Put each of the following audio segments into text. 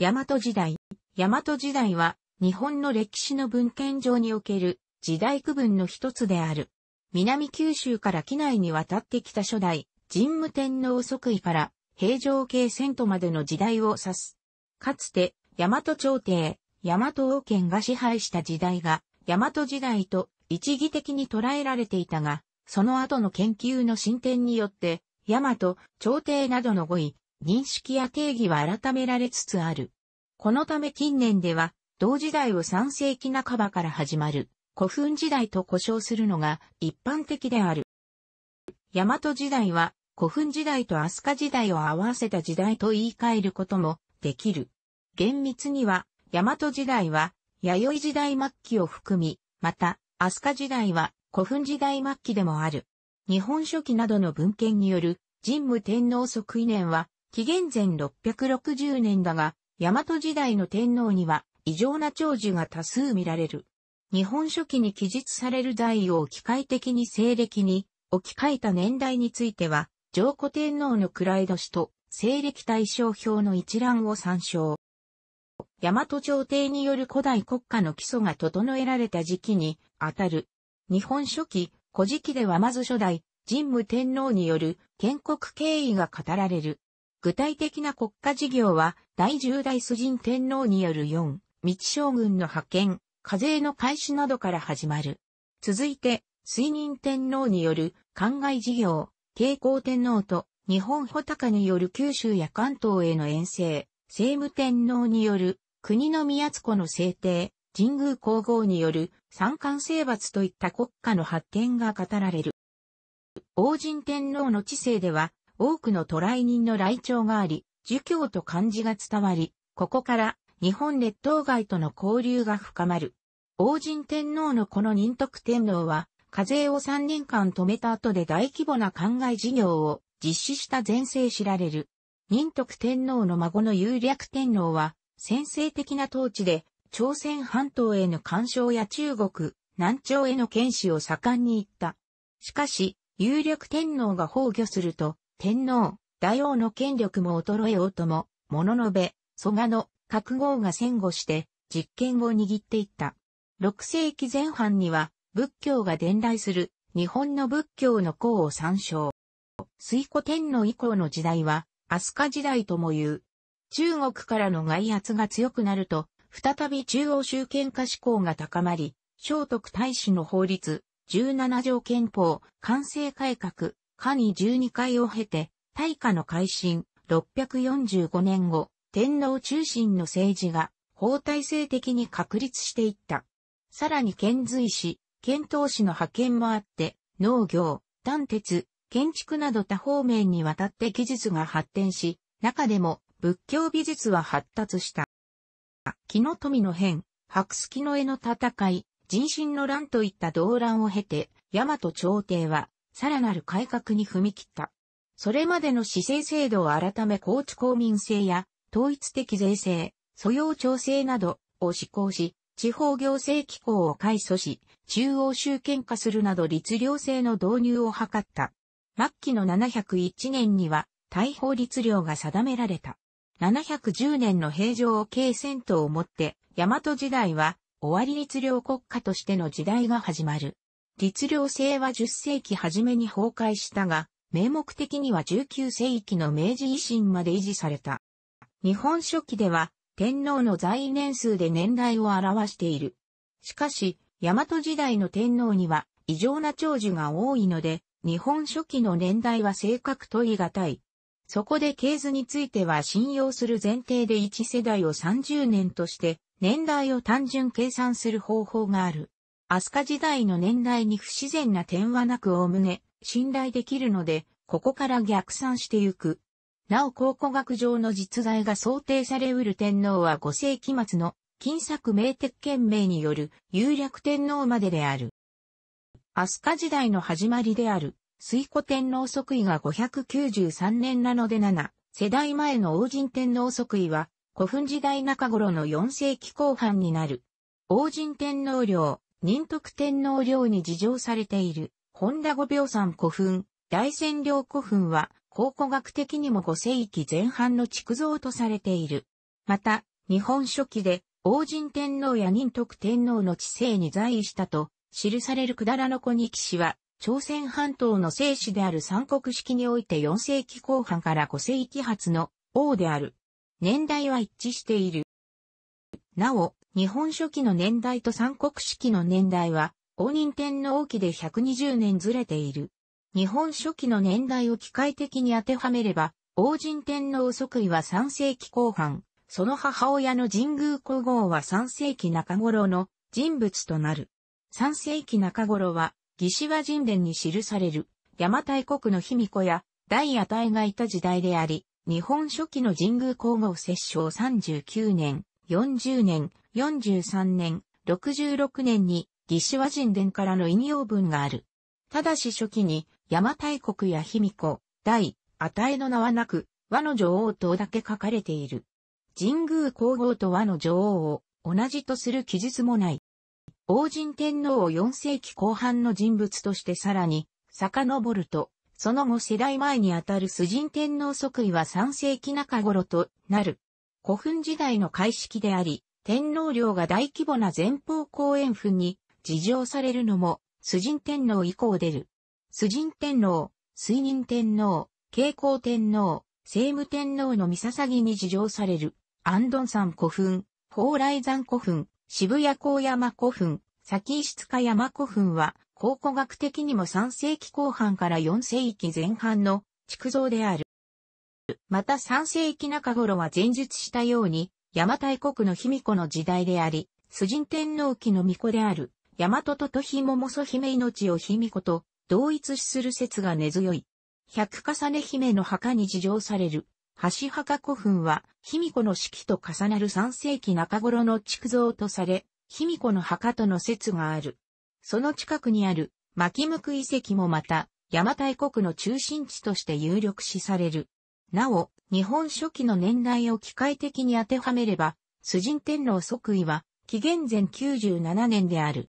大和時代。大和時代は、日本の歴史の文献上における時代区分の一つである。南九州から機内に渡ってきた初代、神武天皇即位から平城京遷都までの時代を指す。かつて、大和朝廷、大和王権が支配した時代が、大和時代と一義的に捉えられていたが、その後の研究の進展によって、大和、朝廷などの語彙、認識や定義は改められつつある。このため近年では、同時代を3世紀半ばから始まる古墳時代と呼称するのが一般的である。大和時代は古墳時代と飛鳥時代を合わせた時代と言い換えることもできる。厳密には大和時代は弥生時代末期を含み、また飛鳥時代は古墳時代末期でもある。日本書紀などの文献による神武天皇即位年は紀元前660年だが、大和時代の天皇には異常な長寿が多数見られる。日本書紀に記述される代を機械的に西暦に置き換えた年代については、上古天皇の位年と西暦対象表の一覧を参照。大和朝廷による古代国家の基礎が整えられた時期にあたる。日本書紀、古事記ではまず初代、神武天皇による建国経緯が語られる。具体的な国家事業は、第10代崇神天皇による4、道将軍の派遣、課税の開始などから始まる。続いて、水任天皇による灌漑事業、慶光天皇と日本穂高による九州や関東への遠征、政務天皇による国の宮津湖の制定、神宮皇后による三冠征伐といった国家の発見が語られる。王神天皇の治世では、多くの渡来人の来庁があり、儒教と漢字が伝わり、ここから日本列島外との交流が深まる。王神天皇のこの仁徳天皇は、課税を3年間止めた後で大規模な灌漑事業を実施した前世知られる。仁徳天皇の孫の有略天皇は、先制的な統治で、朝鮮半島への干渉や中国、南朝への剣士を盛んに行った。しかし、有略天皇が崩御すると、天皇、大王の権力も衰えようとも、物のべ、蘇我の、覚悟が戦後して、実権を握っていった。6世紀前半には、仏教が伝来する、日本の仏教の功を参照。水古天皇以降の時代は、飛鳥時代とも言う。中国からの外圧が強くなると、再び中央集権化志向が高まり、聖徳太子の法律、17条憲法、完成改革、下に12回を経て、大化の改新、645年後、天皇中心の政治が法体制的に確立していった。さらに遣隋使、遣唐使の派遣もあって、農業、断鉄、建築など多方面にわたって技術が発展し、中でも仏教美術は発達した。木の富の変、白隙の絵の戦い、人心の乱といった動乱を経て、大和朝廷はさらなる改革に踏み切った。それまでの市政制度を改め高知公民制や統一的税制、素養調整などを施行し、地方行政機構を改組し、中央集権化するなど律令制の導入を図った。末期の701年には、大法律令が定められた。710年の平城を経戦闘をもって、大和時代は、終わり律令国家としての時代が始まる。律令制は10世紀初めに崩壊したが、名目的には19世紀の明治維新まで維持された。日本書紀では、天皇の在位年数で年代を表している。しかし、大和時代の天皇には異常な長寿が多いので、日本書紀の年代は正確と言い難い。そこで系図については信用する前提で1世代を30年として、年代を単純計算する方法がある。飛鳥時代の年代に不自然な点はなくおおむね信頼できるので、ここから逆算してゆく。なお考古学上の実在が想定されうる天皇は5世紀末の金作明鉄憲命による有略天皇までである。飛鳥時代の始まりである、水古天皇即位が593年なので7、世代前の王神天皇即位は古墳時代中頃の4世紀後半になる。王神天皇陵、仁徳天皇陵に自情されている、本田五病山古墳、大仙陵古墳は、考古学的にも5世紀前半の築造とされている。また、日本初期で、王神天皇や仁徳天皇の治世に在位したと、記されるくだらの子に騎士は、朝鮮半島の聖死である三国式において4世紀後半から5世紀初の王である。年代は一致している。なお、日本書紀の年代と三国式の年代は、応仁天皇期で120年ずれている。日本書紀の年代を機械的に当てはめれば、応仁天皇即位は3世紀後半、その母親の神宮皇后は3世紀中頃の人物となる。3世紀中頃は、義志和神殿に記される、邪馬台国の卑弥呼や、大野隊がいた時代であり、日本初期の神宮皇后摂政39年、40年、43年、66年に義志和人伝からの引用文がある。ただし初期に、山大国や卑弥呼、大、与えの名はなく、和の女王とだけ書かれている。神宮皇后と和の女王を同じとする記述もない。王神天皇を4世紀後半の人物としてさらに遡ると、その後世代前にあたる主神天皇即位は3世紀中頃となる。古墳時代の開式であり、天皇陵が大規模な前方後円墳に事情されるのも、崇神天皇以降出る。崇神天皇、水人天皇、慶光天皇、聖武天皇の三笹ぎに事情される、安頓山古墳、蓬莱山古墳、渋谷高山古墳、先石塚山古墳は、考古学的にも3世紀後半から4世紀前半の築造である。また三世紀中頃は前述したように、邪馬台国の卑弥呼の時代であり、崇神天皇期の巫女である、大和ととひももそ姫命を卑弥呼と同一視する説が根強い。百重ね姫の墓に事情される、橋墓古墳は、卑弥呼の式と重なる三世紀中頃の築造とされ、卑弥呼の墓との説がある。その近くにある、巻向遺跡もまた、邪馬台国の中心地として有力視される。なお、日本初期の年代を機械的に当てはめれば、崇神天皇即位は、紀元前97年である。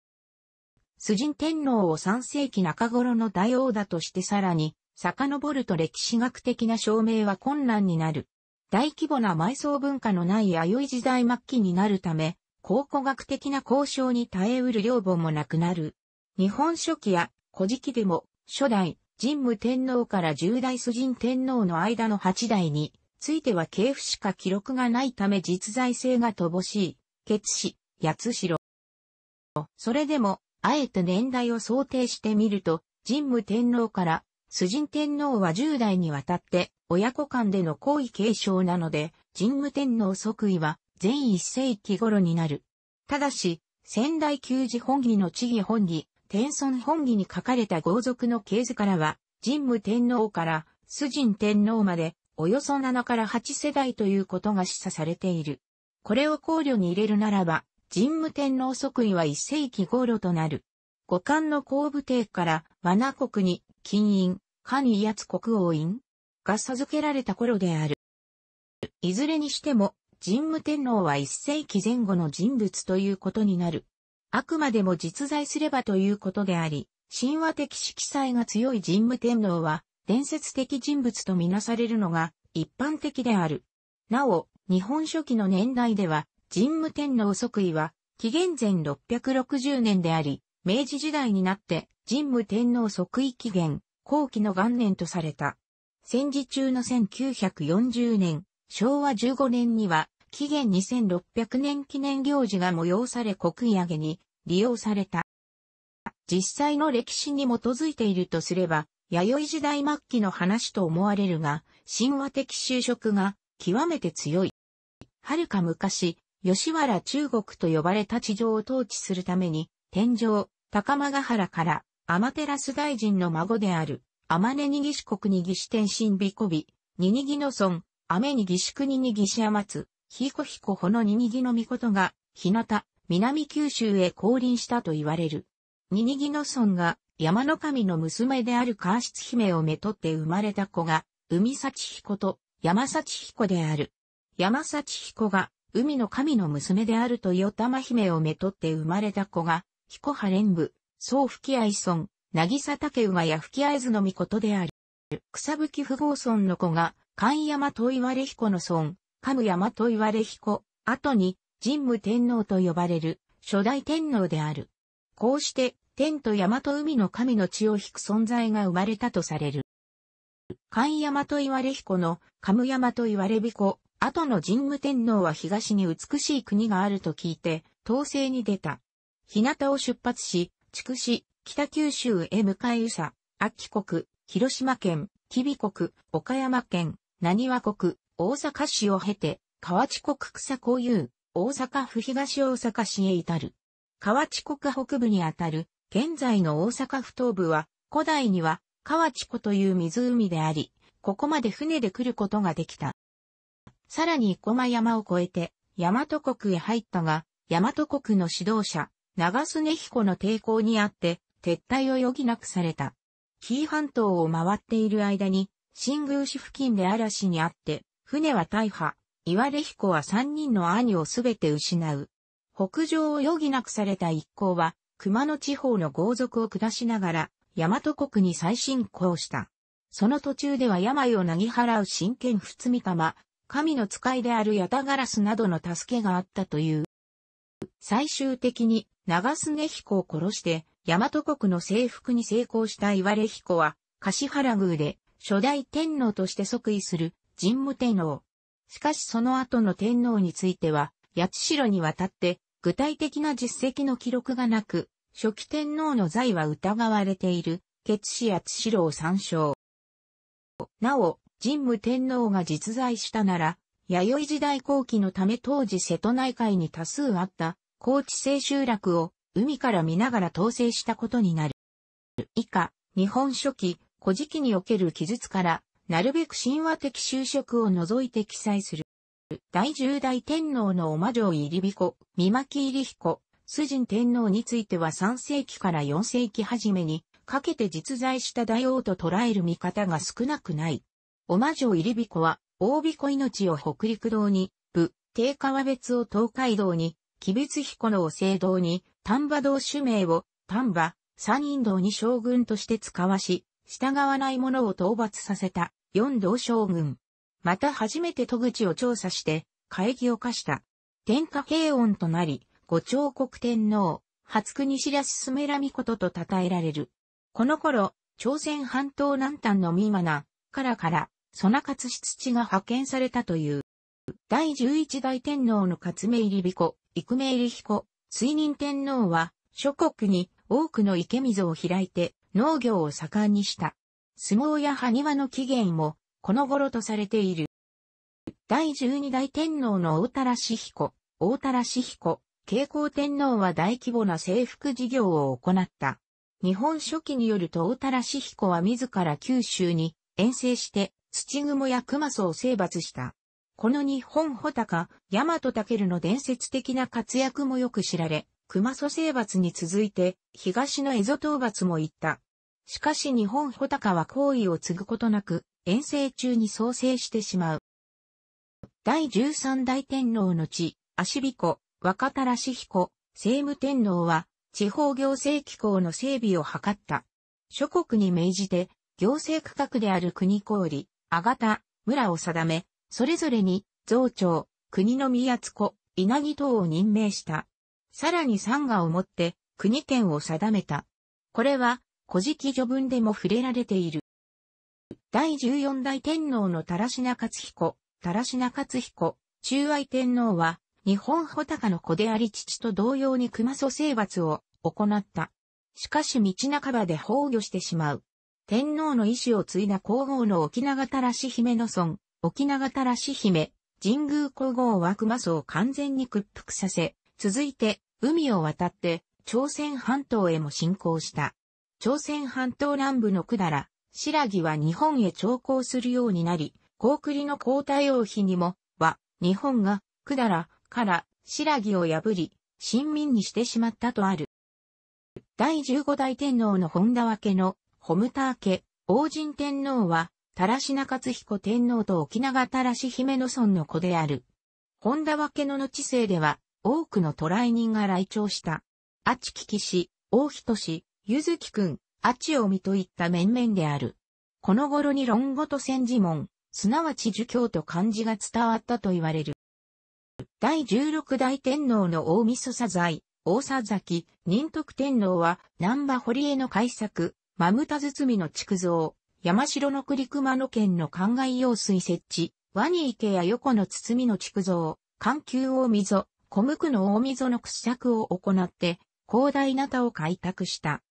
崇神天皇を3世紀中頃の大王だとしてさらに、遡ると歴史学的な証明は困難になる。大規模な埋葬文化のない弥生時代末期になるため、考古学的な交渉に耐えうる領母もなくなる。日本書紀や古事記でも、初代、神武天皇から十代崇神天皇の間の八代に、ついては系譜しか記録がないため実在性が乏しい、決死、八代。それでも、あえて年代を想定してみると、神武天皇から、崇神天皇は十代にわたって、親子間での皇位継承なので、神武天皇即位は、全一世紀頃になる。ただし、仙台旧寺本義の地義本義、天孫本義に書かれた豪族の系図からは、神武天皇から崇神天皇まで、およそ7から8世代ということが示唆されている。これを考慮に入れるならば、神武天皇即位は1世紀頃となる。五冠の後部帝から、罠国に、金印、官威圧国王印が授けられた頃である。いずれにしても、神武天皇は1世紀前後の人物ということになる。あくまでも実在すればということであり、神話的色彩が強い神武天皇は、伝説的人物とみなされるのが一般的である。なお、日本書紀の年代では、神武天皇即位は、紀元前660年であり、明治時代になって神武天皇即位紀元後期の元年とされた。戦時中の1940年、昭和15年には紀元2600年記念行事が催され国威上げに利用された。実際の歴史に基づいているとすれば、弥生時代末期の話と思われるが、神話的就職が極めて強い。はるか昔、吉原中国と呼ばれた地上を統治するために、天上、高間ヶ原から、天照大臣の孫である、天根にぎし国にぎし天神美こび、ににぎの村、雨にぎし国にぎし天津、彦彦ほのににぎのみことが、日向、南九州へ降臨したと言われる。ににぎの村が、山の神の娘である川室姫をめとって生まれた子が、海幸彦と山幸彦である。山幸彦が、海の神の娘であると与玉姫をめとって生まれた子が、彦波連部、総吹合村、渚竹馬や吹合図の御事である。草吹不合村の子が、寛山と言われ彦の村、神山と言われ彦、後に神武天皇と呼ばれる初代天皇である。こうして天と山と海の神の血を引く存在が生まれたとされる。神山と言われ彦の神山と言われ彦、後の神武天皇は東に美しい国があると聞いて、東西に出た。日向を出発し、筑紫、北九州へ向かい宇佐、秋国、広島県、吉備国、岡山県、何和国、大阪市を経て、河内国草交友、大阪府東大阪市へ至る。河内国北部にあたる、現在の大阪府東部は、古代には、河内湖という湖であり、ここまで船で来ることができた。さらに駒山を越えて、大和国へ入ったが、大和国の指導者、長須根彦の抵抗にあって、撤退を余儀なくされた。紀伊半島を回っている間に、新宮市付近で嵐にあって、船は大破、岩出彦は三人の兄をすべて失う。北上を余儀なくされた一行は、熊野地方の豪族を下しながら、大和国に再侵攻した。その途中では病をなぎ払う真剣仏積み玉、神の使いであるヤタガラスなどの助けがあったという。最終的に長須根彦を殺して、大和国の征服に成功した岩出彦は、橿原宮で初代天皇として即位する神武天皇。しかしその後の天皇については、八代にわたって具体的な実績の記録がなく、初期天皇の在は疑われている、決死八代を参照。なお、神武天皇が実在したなら、弥生時代後期のため当時瀬戸内海に多数あった高知清集落を海から見ながら統制したことになる。以下、日本初期、古事記における記述からなるべく神話的修飾を除いて記載する。第十代天皇のお魔女入り彦、三巻入彦、主人天皇については3世紀から4世紀初めに、かけて実在した大王と捉える見方が少なくない。お魔女入り彦は、大彦命を北陸道に、部、定川別を東海道に、鬼別彦のお聖道に、丹波道主名を、丹波、三人道に将軍として使わし、従わない者を討伐させた、四道将軍。また初めて戸口を調査して、会議を課した。天下平穏となり、五朝国天皇、初国白すすめらみことと称えられる。この頃、朝鮮半島南端の三マナ、からから、ソナつし土が派遣されたという。第十一代天皇の勝命入り彦、育命入り彦、水任天皇は、諸国に多くの池溝を開いて、農業を盛んにした。相撲や埴輪の起源も、この頃とされている。第十二代天皇の大田良彦、大田良彦、慶光天皇は大規模な征服事業を行った。日本初期によると大田良彦は自ら九州に遠征して土雲や熊祖を征伐した。この日本穂高、大和武の伝説的な活躍もよく知られ、熊祖征伐に続いて東の蝦夷討伐も行った。しかし日本穂高は行為を継ぐことなく、遠征中に創生してしまう。第13代天皇の地、足彦、若田し彦、政務天皇は、地方行政機構の整備を図った。諸国に命じて、行政区画である国氷、あがた、村を定め、それぞれに、増長、国の宮津子、稲城等を任命した。さらに三河をもって、国県を定めた。これは、古事記序文でも触れられている。第14代天皇の田良し勝彦、田良し勝彦、中愛天皇は、日本穂高の子であり父と同様に熊祖征伐を行った。しかし道半ばで崩御してしまう。天皇の意志を継いだ皇后の沖永たらし姫の孫、沖永たらし姫、神宮皇后は熊祖を完全に屈服させ、続いて海を渡って朝鮮半島へも侵攻した。朝鮮半島南部の百済、白木は日本へ徴航するようになり、高栗の皇太王妃にも、は、日本が、百済から白木を破り、親民にしてしまったとある。第15代天皇の本田分の、ホムター家、王神天皇は、たらし品勝彦天皇と沖縄たらし姫の村の子である。本田分けの後世では、多くの渡来人が来庁した。あちききし、妃人し、ゆずきくん、あちおみといった面々である。この頃に論語と戦時門、すなわち儒教と漢字が伝わったと言われる。第16代天皇の大晦噌在、大佐崎、仁徳天皇は、南波堀江の改作、まむた包みの築造、山城の栗熊野県の灌漑用水設置、ワニ池や横の包みの築造、環球大溝、小向の大溝の掘削を行って、広大な田を開拓した。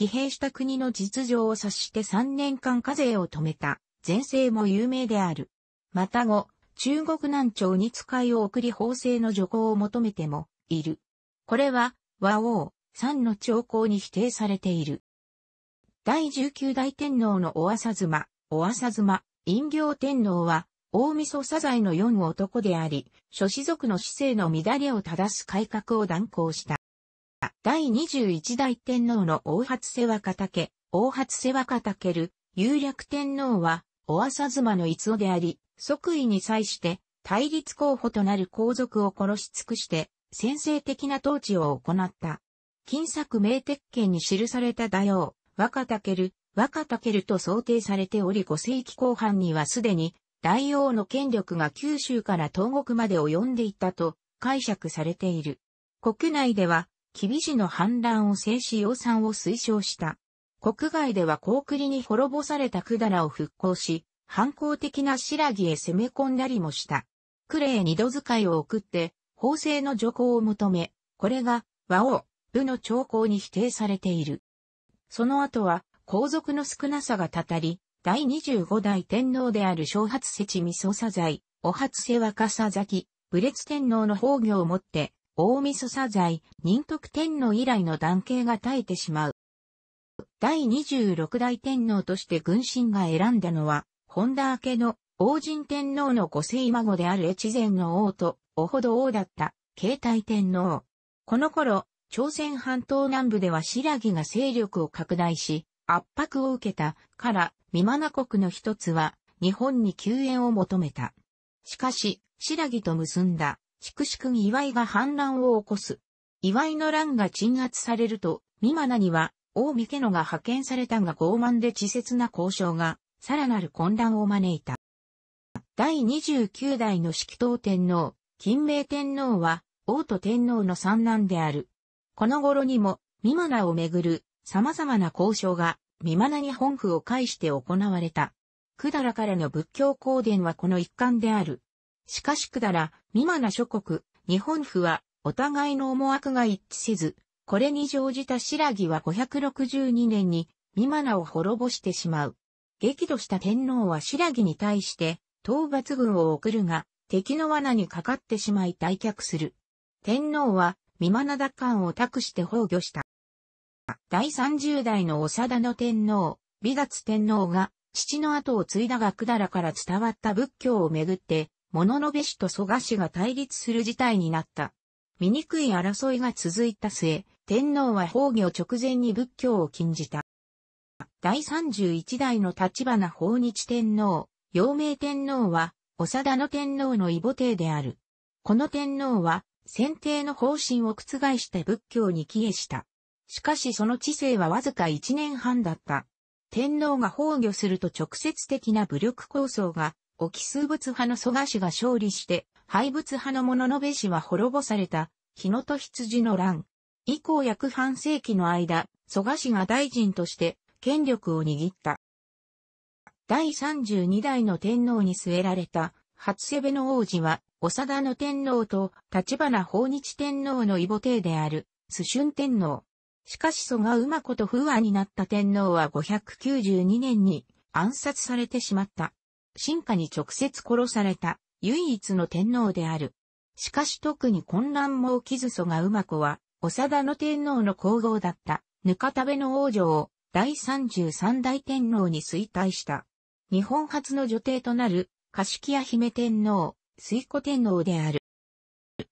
疲弊した国の実情を察して3年間課税を止めた前世も有名である。また後、中国南朝に使いを送り法制の助行を求めてもいる。これは和王、三の朝候に否定されている。第19代天皇のお浅妻、お朝妻、陰行天皇は、大晦日左在の4男であり、諸子族の市政の乱れを正す改革を断行した。第21代天皇の大初世若竹、大初世若竹る、有略天皇は、お朝妻の逸夫であり、即位に際して、対立候補となる皇族を殺し尽くして、先制的な統治を行った。金作明鉄拳に記された大王、若竹る、若竹ると想定されており5世紀後半にはすでに、大王の権力が九州から東国まで及んでいたと解釈されている。国内では厳しの反乱を制止養蚕を推奨した。国外では高栗に滅ぼされた百済を復興し、反抗的な白木へ攻め込んだりもした。クレイ二度使いを送って、法制の助行を求め、これが、和王、部の兆候に否定されている。その後は、皇族の少なさがたたり、第25代天皇である小発世知味噌左在、お初世若佐崎、武列天皇の崩御をもって、大晦日サザ仁徳天皇以来の男系が絶えてしまう。第26代天皇として軍神が選んだのは、本田明の王神天皇のご聖孫である越前の王と、おほど王だった、慶太天皇。この頃、朝鮮半島南部では白木が勢力を拡大し、圧迫を受けたから、三マ国の一つは、日本に救援を求めた。しかし、白木と結んだ筑紫君岩井が反乱を起こす。岩井の乱が鎮圧されると、三真には、大見家のが派遣されたが傲慢で稚拙な交渉が、さらなる混乱を招いた。第29代の式頭天皇、金明天皇は、王と天皇の三男である。この頃にも、三真をめぐる、様々な交渉が、三真に本府を介して行われた。百済からの仏教公伝はこの一環である。しかしくだら、未満な諸国、日本府は、お互いの思惑が一致せず、これに乗じた白木は562年に、未満なを滅ぼしてしまう。激怒した天皇は白木に対して、討伐軍を送るが、敵の罠にかかってしまい退却する。天皇は、未満な奪還を託して崩御した。第30代の長田の天皇、美月天皇が、父の後を継いだが百済から伝わった仏教をめぐって、物の部氏と蘇我氏が対立する事態になった。醜い争いが続いた末、天皇は崩御直前に仏教を禁じた。第31代の立花法日天皇、陽明天皇は、長田の天皇の異母帝である。この天皇は、先帝の方針を覆して仏教に帰依した。しかしその知性はわずか1年半だった。天皇が崩御すると直接的な武力構想が沖数ス仏派の蘇我氏が勝利して、廃仏派の物のべ氏は滅ぼされた、日野と羊の乱。以降約半世紀の間、蘇我氏が大臣として権力を握った。第32代の天皇に据えられた、初瀬部の王子は、長田の天皇と、立花法日天皇の異母帝である、須春天皇。しかし蘇我馬子と不和になった天皇は592年に暗殺されてしまった。進化に直接殺された唯一の天皇である。しかし特に混乱も起きず蘇が馬子は、長田の天皇の皇后だった、ぬかたべの王女を第33代天皇に衰退した。日本初の女帝となる、柏屋姫天皇、水子天皇である。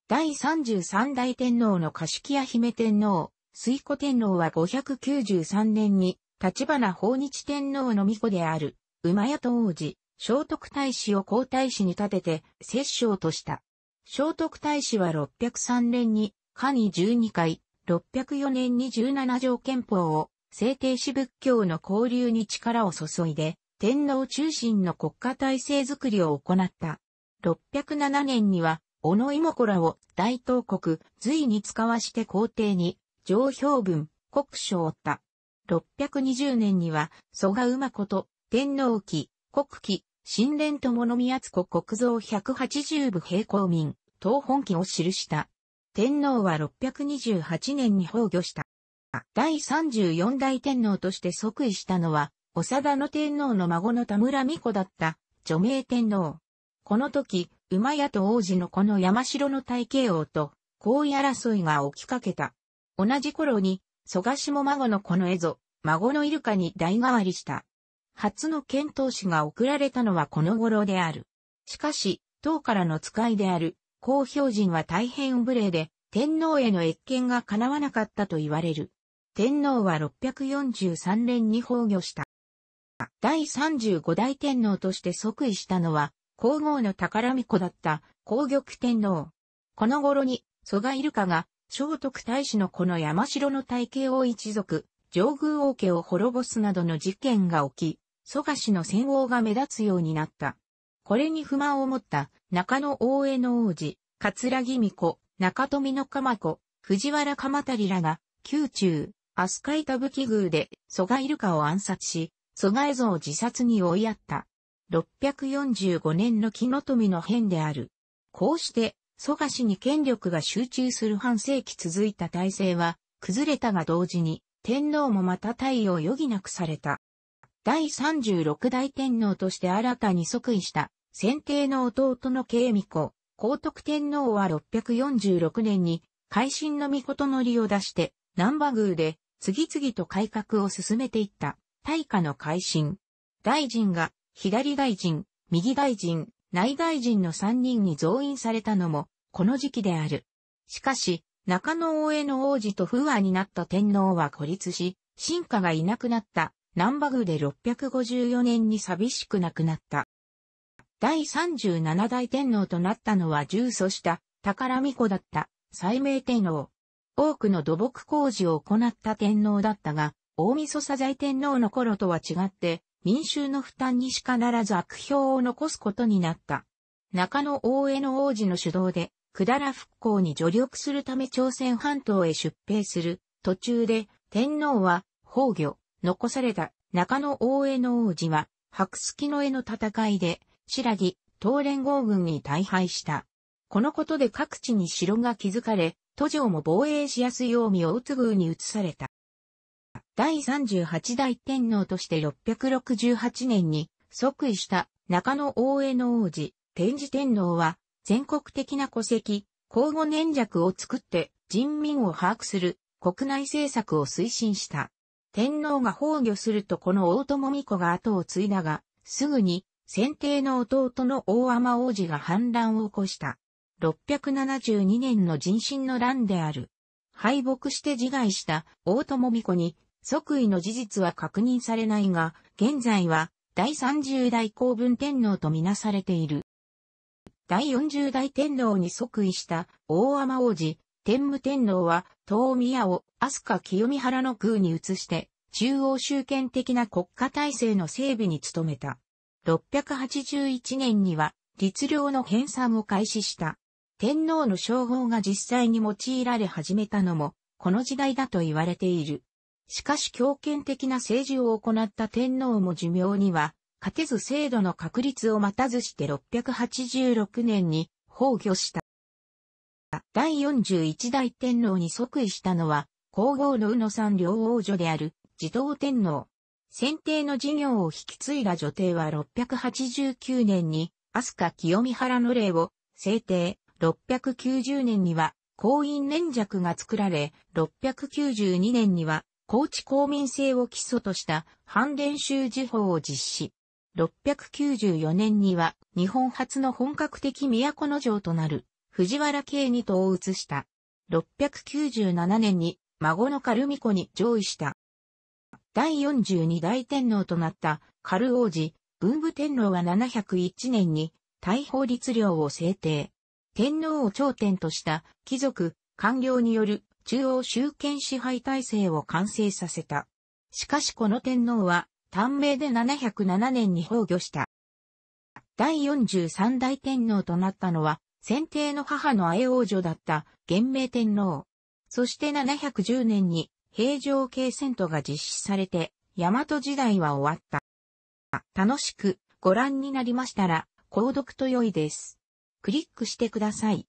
第33代天皇の柏屋姫天皇、水子天皇は593年に、立花法日天皇の御子である、馬屋と王子、聖徳太子を皇太子に立てて、摂政とした。聖徳太子は603年に、下に12回、604年に17条憲法を、制定し仏教の交流に力を注いで、天皇中心の国家体制づくりを行った。607年には、小野妹子らを大東国、隋に使わして皇帝に、上評文、国書を負った。620年には、蘇我馬子と天皇期、国旗、新連と物宮津子国蔵180部平行民、東本旗を記した。天皇は628年に崩御した。第34代天皇として即位したのは、長田の天皇の孫の田村美子だった、著名天皇。この時、馬屋と王子のこの山城の大慶王と、皇位争いが起きかけた。同じ頃に、蘇我氏も孫のこの絵ぞ、孫のイルカに代替わりした。初の遣唐使が送られたのはこの頃である。しかし、唐からの使いである、公表人は大変無礼で、天皇への越権が叶わなかったと言われる。天皇は643年に崩御した。第35代天皇として即位したのは、皇后の宝御子だった皇玉天皇。この頃に、蘇我イルカが、聖徳太子のこの山城の大慶王一族、上宮王家を滅ぼすなどの事件が起き、蘇我氏の戦王が目立つようになった。これに不満を持った中野大江の王子、桂木美子、中富の鎌子、藤原鎌足らが、宮中、飛鳥板器宮で蘇我イルカを暗殺し、蘇我絵像を自殺に追いやった。645年の木の富の変である。こうして、蘇我氏に権力が集中する半世紀続いた体制は、崩れたが同時に、天皇もまた退位を余儀なくされた。第36代天皇として新たに即位した、先帝の弟の慶美子、皇徳天皇は646年に、改新の御事のりを出して、南波宮で、次々と改革を進めていった、大化の改新。大臣が、左大臣、右大臣、内大臣の3人に増員されたのも、この時期である。しかし、中野大江の王子と不和になった天皇は孤立し、進化がいなくなった南ンバで654年に寂しく亡くなった。第37代天皇となったのは重祖した宝巫女だった西明天皇。多くの土木工事を行った天皇だったが、大晦佐在天皇の頃とは違って、民衆の負担にしかならず悪評を残すことになった。中野大江の王子の主導で、だら復興に助力するため朝鮮半島へ出兵する。途中で、天皇は、崩御、残された中野大江の王子は、白月の江の戦いで、白木、東連合軍に大敗した。このことで各地に城が築かれ、都城も防衛しやすいようにを打つ宮に移された。第38代天皇として668年に即位した中野大江の王子、天智天皇は全国的な戸籍、交互粘着を作って人民を把握する国内政策を推進した。天皇が崩御するとこの大友美子が後を継いだが、すぐに、先帝の弟の大天王子が反乱を起こした。672年の人心の乱である。敗北して自害した大友美子に即位の事実は確認されないが、現在は第30代公文天皇とみなされている。第40代天皇に即位した大天王子、天武天皇は東宮を飛鳥清見原の空に移して、中央集権的な国家体制の整備に努めた。681年には、律令の編纂を開始した。天皇の称号が実際に用いられ始めたのも、この時代だと言われている。しかし強権的な政治を行った天皇も寿命には、勝てず制度の確立を待たずして686年に崩御した。第41代天皇に即位したのは、皇后の宇野三両王女である、児童天皇。選定の事業を引き継いだ女帝は689年に、飛鳥清美原の礼を制定、690年には、公院連尺が作られ、692年には、高知公民制を基礎とした反伝習事法を実施。694年には、日本初の本格的都の城となる、藤原慶にとを移した。697年に孫のカルミ子に上位した。第42代天皇となったカル王子、文武天皇は701年に大法律令を制定。天皇を頂点とした貴族、官僚による中央集権支配体制を完成させた。しかしこの天皇は短命で707年に崩御した。第43代天皇となったのは先帝の母の愛王女だった元明天皇。そして710年に平城京遷都が実施されて、大和時代は終わった。楽しくご覧になりましたら、購読と良いです。クリックしてください。